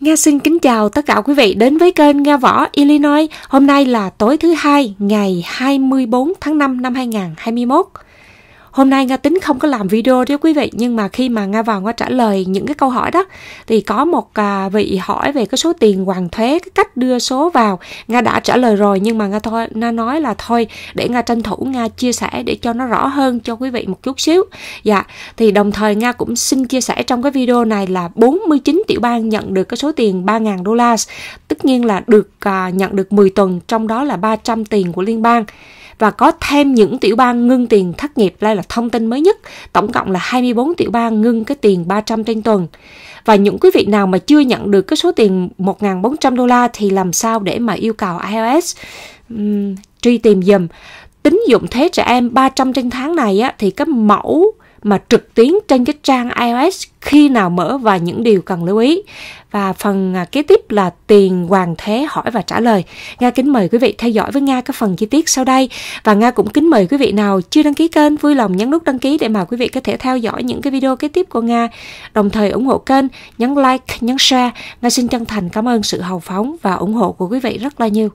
Nga xin kính chào tất cả quý vị đến với kênh Nga Võ Illinois. Hôm nay là tối thứ hai, ngày 24 tháng 5 năm 2021 hôm nay nga tính không có làm video cho quý vị nhưng mà khi mà nga vào nga trả lời những cái câu hỏi đó thì có một à, vị hỏi về cái số tiền hoàn thuế cái cách đưa số vào nga đã trả lời rồi nhưng mà nga thôi nga nói là thôi để nga tranh thủ nga chia sẻ để cho nó rõ hơn cho quý vị một chút xíu dạ thì đồng thời nga cũng xin chia sẻ trong cái video này là 49 tiểu bang nhận được cái số tiền 3.000 đô la tất nhiên là được à, nhận được 10 tuần trong đó là 300 tiền của liên bang và có thêm những tiểu bang ngưng tiền thất nghiệp đây là thông tin mới nhất tổng cộng là 24 tiểu bang ngưng cái tiền 300 trên tuần và những quý vị nào mà chưa nhận được cái số tiền 1.400 đô la thì làm sao để mà yêu cầu IRS um, truy tìm dùm tính dụng thế trẻ em 300 trên tháng này á, thì cái mẫu mà trực tuyến trên cái trang iOS khi nào mở và những điều cần lưu ý. Và phần à, kế tiếp là tiền hoàng thế hỏi và trả lời. Nga kính mời quý vị theo dõi với Nga các phần chi tiết sau đây. Và Nga cũng kính mời quý vị nào chưa đăng ký kênh vui lòng nhấn nút đăng ký để mà quý vị có thể theo dõi những cái video kế tiếp của Nga. Đồng thời ủng hộ kênh, nhấn like, nhấn share. Nga xin chân thành cảm ơn sự hào phóng và ủng hộ của quý vị rất là nhiều.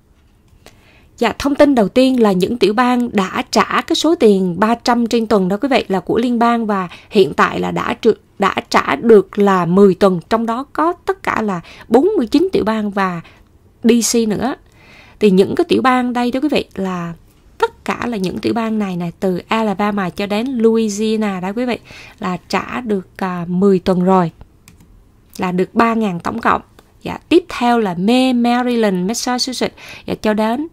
Dạ, thông tin đầu tiên là những tiểu bang đã trả cái số tiền 300 trên tuần đó quý vị là của liên bang và hiện tại là đã đã trả được là 10 tuần, trong đó có tất cả là 49 tiểu bang và DC nữa. Thì những cái tiểu bang đây đó quý vị là tất cả là những tiểu bang này này từ Alabama cho đến Louisiana đó quý vị là trả được à, 10 tuần rồi. Là được 3.000 tổng cộng. Dạ, tiếp theo là Maryland, Massachusetts dạ, cho đến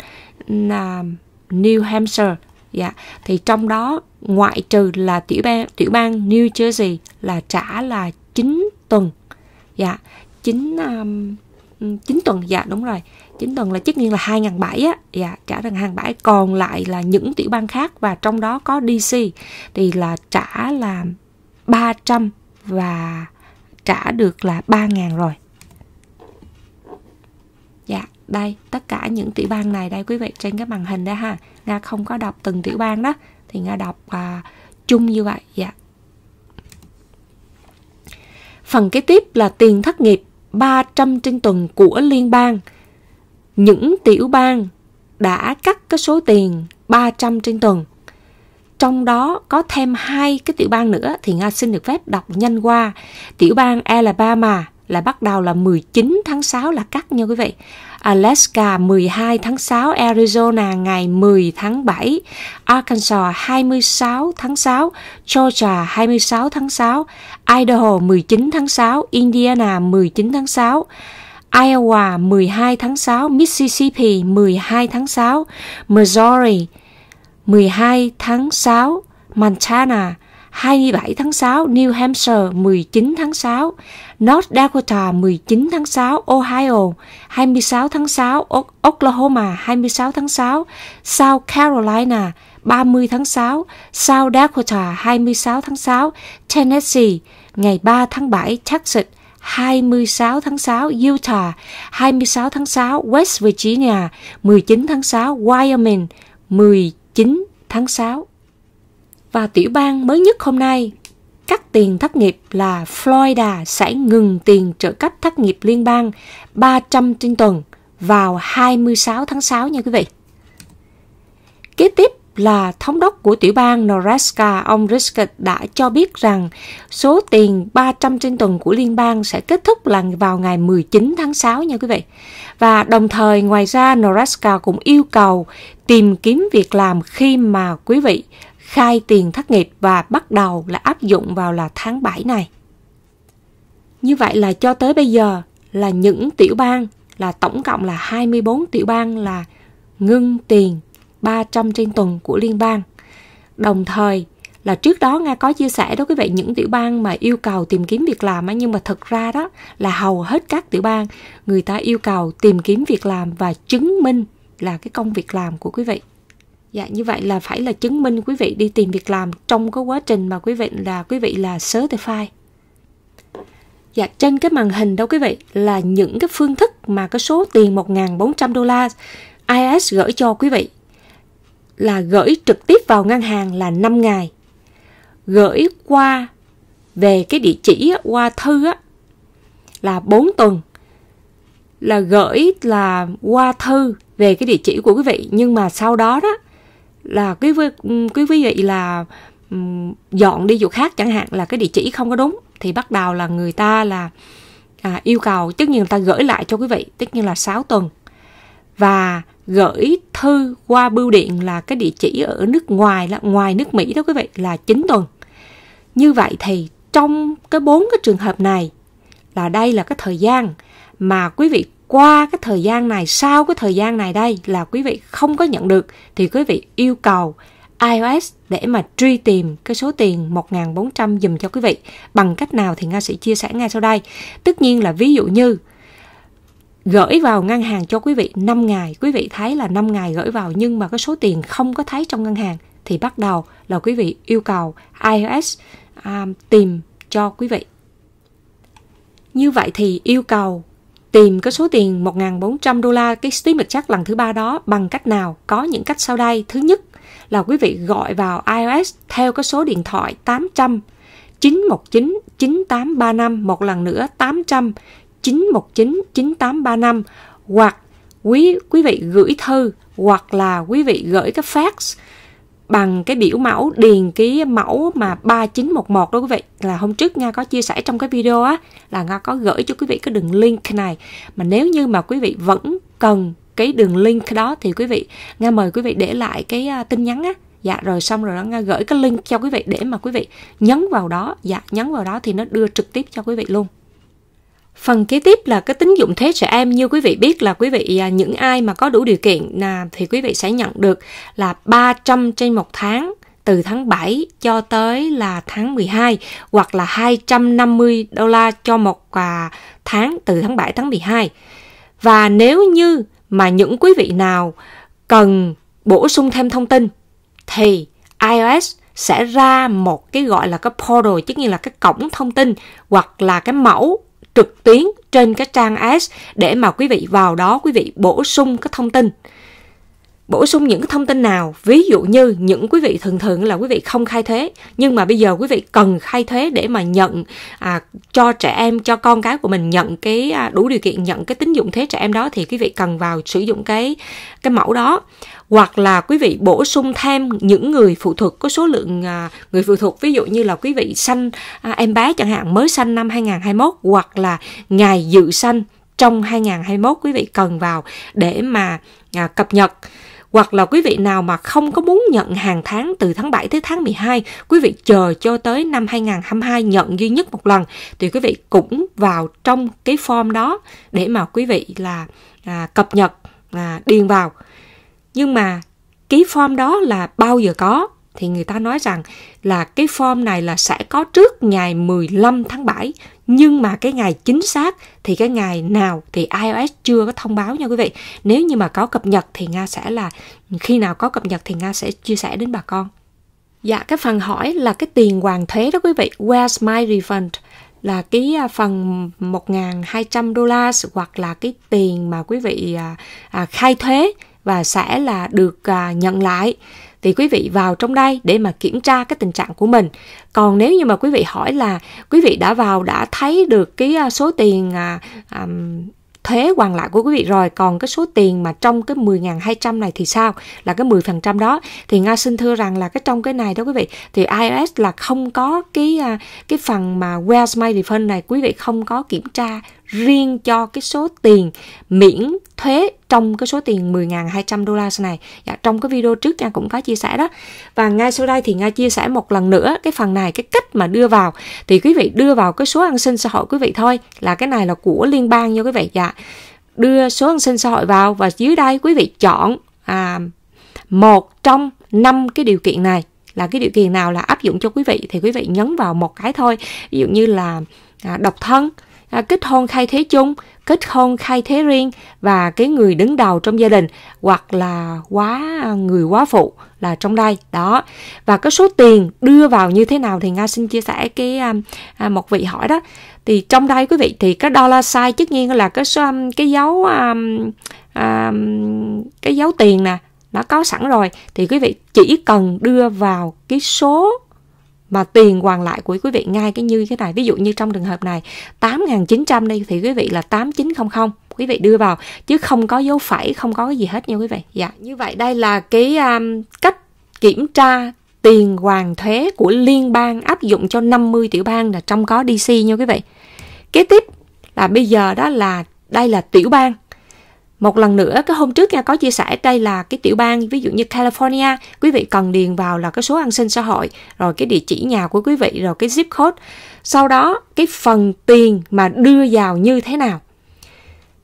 New Hampshire dạ thì trong đó ngoại trừ là tiểu bang tiểu bang New Jersey là trả là 9 tuần dạ 9 um, 9 ừ, tuần dạ đúng rồi 9 tuần là tất nhiên là 2007 á dạ trả hàng 2007 còn lại là những tiểu bang khác và trong đó có DC thì là trả là 300 và trả được là 3.000 rồi đây tất cả những tiểu bang này đây quý vị trên cái màn hình đây ha nga không có đọc từng tiểu bang đó thì nga đọc à, chung như vậy dạ phần kế tiếp là tiền thất nghiệp 300 trên tuần của liên bang những tiểu bang đã cắt cái số tiền 300 trên tuần trong đó có thêm hai cái tiểu bang nữa thì Nga xin được phép đọc nhanh qua tiểu bang Alabama là bắt đầu là 19 tháng 6 là cắt nha quý vị. Alaska 12 tháng 6, Arizona ngày 10 tháng 7, Arkansas 26 tháng 6, Georgia 26 tháng 6, Idaho 19 tháng 6, Indiana 19 tháng 6, Iowa 12 tháng 6, Mississippi 12 tháng 6, Missouri 12 tháng 6, Montana 27 tháng 6, New Hampshire 19 tháng 6, North Dakota 19 tháng 6, Ohio 26 tháng 6, Oklahoma 26 tháng 6, South Carolina 30 tháng 6, South Dakota 26 tháng 6, Tennessee ngày 3 tháng 7, Texas 26 tháng 6 Utah, 26 tháng 6 West Virginia, 19 tháng 6 Wyoming, 19 tháng 6 và tiểu bang mới nhất hôm nay cắt tiền thất nghiệp là Florida sẽ ngừng tiền trợ cấp thất nghiệp liên bang 300 trên tuần vào 26 tháng 6 nha quý vị. Kế tiếp là thống đốc của tiểu bang Nebraska, ông Rickett đã cho biết rằng số tiền 300 trên tuần của liên bang sẽ kết thúc là vào ngày 19 tháng 6 nha quý vị. Và đồng thời ngoài ra Nebraska cũng yêu cầu tìm kiếm việc làm khi mà quý vị khai tiền thất nghiệp và bắt đầu là áp dụng vào là tháng 7 này. Như vậy là cho tới bây giờ là những tiểu bang là tổng cộng là 24 tiểu bang là ngưng tiền 300 trên tuần của liên bang. Đồng thời là trước đó Nga có chia sẻ đó quý vị những tiểu bang mà yêu cầu tìm kiếm việc làm á nhưng mà thật ra đó là hầu hết các tiểu bang người ta yêu cầu tìm kiếm việc làm và chứng minh là cái công việc làm của quý vị. Dạ như vậy là phải là chứng minh quý vị đi tìm việc làm trong cái quá trình mà quý vị là quý vị là certified. Dạ trên cái màn hình đó quý vị là những cái phương thức mà cái số tiền 1.400 đô la IS gửi cho quý vị là gửi trực tiếp vào ngân hàng là 5 ngày. Gửi qua về cái địa chỉ qua thư là 4 tuần là gửi là qua thư về cái địa chỉ của quý vị nhưng mà sau đó đó là quý vị, quý vị là dọn đi chỗ khác chẳng hạn là cái địa chỉ không có đúng thì bắt đầu là người ta là à, yêu cầu tất nhiên người ta gửi lại cho quý vị tất nhiên là 6 tuần và gửi thư qua bưu điện là cái địa chỉ ở nước ngoài là ngoài nước Mỹ đó quý vị là 9 tuần. Như vậy thì trong cái bốn cái trường hợp này là đây là cái thời gian mà quý vị qua cái thời gian này sau cái thời gian này đây là quý vị không có nhận được thì quý vị yêu cầu iOS để mà truy tìm cái số tiền 1.400 dùm cho quý vị. Bằng cách nào thì Nga sẽ chia sẻ ngay sau đây. Tất nhiên là ví dụ như gửi vào ngân hàng cho quý vị 5 ngày, quý vị thấy là 5 ngày gửi vào nhưng mà cái số tiền không có thấy trong ngân hàng thì bắt đầu là quý vị yêu cầu iOS um, tìm cho quý vị. Như vậy thì yêu cầu tìm cái số tiền 1.400 đô la cái Steve chắc lần thứ ba đó bằng cách nào? Có những cách sau đây. Thứ nhất là quý vị gọi vào iOS theo cái số điện thoại 800 919 9835 một lần nữa 800 919 9835 hoặc quý quý vị gửi thư hoặc là quý vị gửi cái fax bằng cái biểu mẫu điền cái mẫu mà 3911 đó quý vị là hôm trước Nga có chia sẻ trong cái video á là Nga có gửi cho quý vị cái đường link này mà nếu như mà quý vị vẫn cần cái đường link đó thì quý vị Nga mời quý vị để lại cái à, tin nhắn á dạ rồi xong rồi đó Nga gửi cái link cho quý vị để mà quý vị nhấn vào đó dạ nhấn vào đó thì nó đưa trực tiếp cho quý vị luôn Phần kế tiếp là cái tín dụng thuế trẻ em như quý vị biết là quý vị à, những ai mà có đủ điều kiện là thì quý vị sẽ nhận được là 300 trên một tháng từ tháng 7 cho tới là tháng 12 hoặc là 250 đô la cho một à, tháng từ tháng 7 tháng 12. Và nếu như mà những quý vị nào cần bổ sung thêm thông tin thì iOS sẽ ra một cái gọi là cái portal tức như là cái cổng thông tin hoặc là cái mẫu trực tuyến trên cái trang S để mà quý vị vào đó quý vị bổ sung cái thông tin bổ sung những thông tin nào ví dụ như những quý vị thường thường là quý vị không khai thuế nhưng mà bây giờ quý vị cần khai thuế để mà nhận à, cho trẻ em cho con cái của mình nhận cái à, đủ điều kiện nhận cái tín dụng thuế trẻ em đó thì quý vị cần vào sử dụng cái cái mẫu đó hoặc là quý vị bổ sung thêm những người phụ thuộc có số lượng à, người phụ thuộc ví dụ như là quý vị sanh à, em bé chẳng hạn mới sanh năm 2021 hoặc là ngày dự sanh trong 2021 quý vị cần vào để mà à, cập nhật hoặc là quý vị nào mà không có muốn nhận hàng tháng từ tháng 7 tới tháng 12, quý vị chờ cho tới năm 2022 nhận duy nhất một lần thì quý vị cũng vào trong cái form đó để mà quý vị là à, cập nhật à, điền vào. Nhưng mà ký form đó là bao giờ có thì người ta nói rằng là cái form này là sẽ có trước ngày 15 tháng 7 nhưng mà cái ngày chính xác thì cái ngày nào thì iOS chưa có thông báo nha quý vị nếu như mà có cập nhật thì nga sẽ là khi nào có cập nhật thì nga sẽ chia sẻ đến bà con dạ cái phần hỏi là cái tiền hoàn thuế đó quý vị where's my refund là cái à, phần 1.200 đô la hoặc là cái tiền mà quý vị à, à, khai thuế và sẽ là được à, nhận lại thì quý vị vào trong đây để mà kiểm tra cái tình trạng của mình còn nếu như mà quý vị hỏi là quý vị đã vào đã thấy được cái à, số tiền à, à, thuế hoàn lại của quý vị rồi còn cái số tiền mà trong cái 10.200 này thì sao là cái 10% đó thì Nga xin thưa rằng là cái trong cái này đó quý vị thì IRS là không có cái à, cái phần mà Where's my refund này quý vị không có kiểm tra riêng cho cái số tiền miễn thuế trong cái số tiền 10.200 đô la này. Dạ, trong cái video trước Nga cũng có chia sẻ đó. Và ngay sau đây thì Nga chia sẻ một lần nữa cái phần này, cái cách mà đưa vào. Thì quý vị đưa vào cái số an sinh xã hội quý vị thôi. Là cái này là của liên bang nha quý vị. Dạ, đưa số an sinh xã hội vào và dưới đây quý vị chọn à, một trong năm cái điều kiện này là cái điều kiện nào là áp dụng cho quý vị thì quý vị nhấn vào một cái thôi ví dụ như là à, độc thân à, kết hôn khai thế chung, kết hôn khai thế riêng và cái người đứng đầu trong gia đình hoặc là quá à, người quá phụ là trong đây đó và cái số tiền đưa vào như thế nào thì nga xin chia sẻ cái à, à một vị hỏi đó thì trong đây quý vị thì cái dollar sign tất nhiên là cái số um, cái dấu um, um, cái dấu tiền nè nó có sẵn rồi thì quý vị chỉ cần đưa vào cái số mà tiền hoàn lại của quý vị ngay cái như thế này ví dụ như trong trường hợp này 8.900 đi thì quý vị là 8900 quý vị đưa vào chứ không có dấu phẩy không có cái gì hết nha quý vị dạ như vậy đây là cái um, cách kiểm tra tiền hoàn thuế của liên bang áp dụng cho 50 tiểu bang là trong có DC nha quý vị kế tiếp là bây giờ đó là đây là tiểu bang một lần nữa cái hôm trước nha có chia sẻ đây là cái tiểu bang ví dụ như California quý vị cần điền vào là cái số an sinh xã hội rồi cái địa chỉ nhà của quý vị rồi cái zip code sau đó cái phần tiền mà đưa vào như thế nào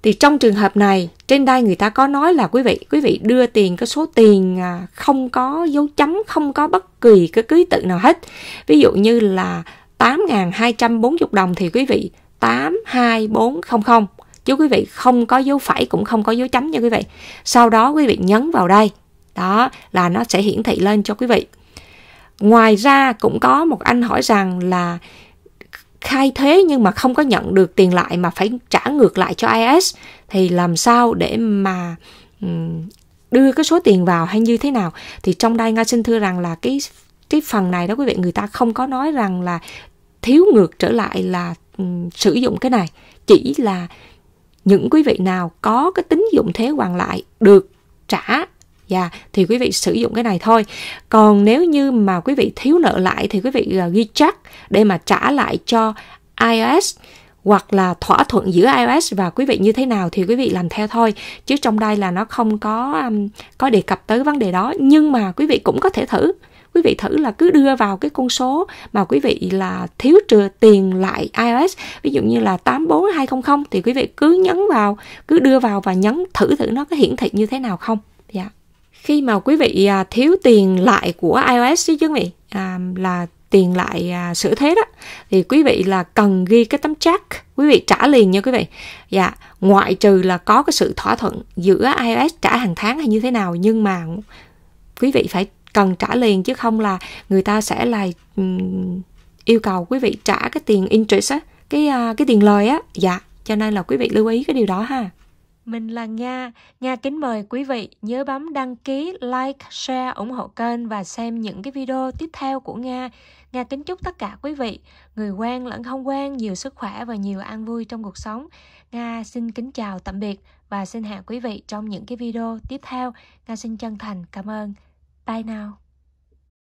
thì trong trường hợp này trên đây người ta có nói là quý vị quý vị đưa tiền cái số tiền à, không có dấu chấm không có bất kỳ cái ký tự nào hết ví dụ như là 8.240 đồng thì quý vị 82400 chứ quý vị không có dấu phẩy cũng không có dấu chấm nha quý vị sau đó quý vị nhấn vào đây đó là nó sẽ hiển thị lên cho quý vị ngoài ra cũng có một anh hỏi rằng là khai thuế nhưng mà không có nhận được tiền lại mà phải trả ngược lại cho IS thì làm sao để mà đưa cái số tiền vào hay như thế nào thì trong đây nga xin thưa rằng là cái cái phần này đó quý vị người ta không có nói rằng là thiếu ngược trở lại là sử dụng cái này chỉ là những quý vị nào có cái tính dụng thế hoàn lại được trả và dạ, yeah, thì quý vị sử dụng cái này thôi còn nếu như mà quý vị thiếu nợ lại thì quý vị à, ghi chắc để mà trả lại cho iOS hoặc là thỏa thuận giữa iOS và quý vị như thế nào thì quý vị làm theo thôi chứ trong đây là nó không có um, có đề cập tới vấn đề đó nhưng mà quý vị cũng có thể thử quý vị thử là cứ đưa vào cái con số mà quý vị là thiếu trừ tiền lại iOS ví dụ như là 84200 thì quý vị cứ nhấn vào cứ đưa vào và nhấn thử thử nó có hiển thị như thế nào không dạ khi mà quý vị à, thiếu tiền lại của iOS chứ quý vị à, là tiền lại à, sửa thế đó thì quý vị là cần ghi cái tấm check quý vị trả liền nha quý vị dạ ngoại trừ là có cái sự thỏa thuận giữa iOS trả hàng tháng hay như thế nào nhưng mà quý vị phải cần trả liền chứ không là người ta sẽ là um, yêu cầu quý vị trả cái tiền interest á cái uh, cái tiền lời á dạ cho nên là quý vị lưu ý cái điều đó ha mình là Nga, Nga kính mời quý vị nhớ bấm đăng ký, like, share, ủng hộ kênh và xem những cái video tiếp theo của Nga. Nga kính chúc tất cả quý vị, người quen lẫn không quen, nhiều sức khỏe và nhiều an vui trong cuộc sống. Nga xin kính chào tạm biệt và xin hẹn quý vị trong những cái video tiếp theo. Nga xin chân thành cảm ơn. Bye now.